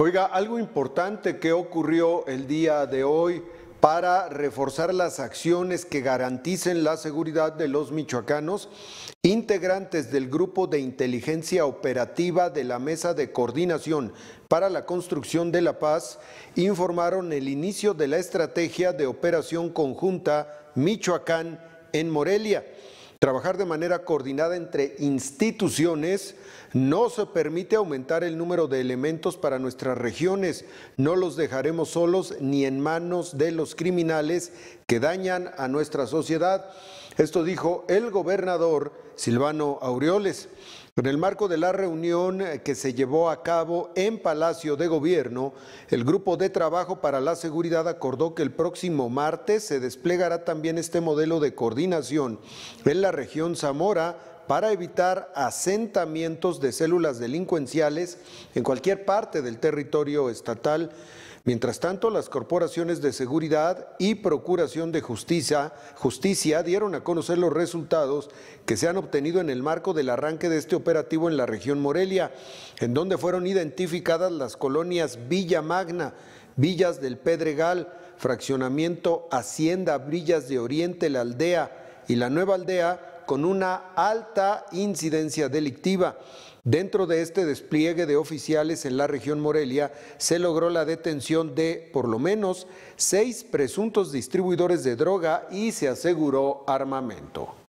Oiga, algo importante que ocurrió el día de hoy para reforzar las acciones que garanticen la seguridad de los michoacanos, integrantes del Grupo de Inteligencia Operativa de la Mesa de Coordinación para la Construcción de la Paz informaron el inicio de la estrategia de operación conjunta Michoacán en Morelia. Trabajar de manera coordinada entre instituciones no se permite aumentar el número de elementos para nuestras regiones. No los dejaremos solos ni en manos de los criminales que dañan a nuestra sociedad. Esto dijo el gobernador Silvano Aureoles. En el marco de la reunión eh, que se llevó a cabo en Palacio de Gobierno, el Grupo de Trabajo para la Seguridad acordó que el próximo martes se desplegará también este modelo de coordinación en la región Zamora para evitar asentamientos de células delincuenciales en cualquier parte del territorio estatal. Mientras tanto, las corporaciones de seguridad y procuración de justicia, justicia dieron a conocer los resultados que se han obtenido en el marco del arranque de este operativo en la región Morelia, en donde fueron identificadas las colonias Villa Magna, Villas del Pedregal, Fraccionamiento Hacienda, Villas de Oriente, La Aldea y La Nueva Aldea, con una alta incidencia delictiva. Dentro de este despliegue de oficiales en la región Morelia, se logró la detención de por lo menos seis presuntos distribuidores de droga y se aseguró armamento.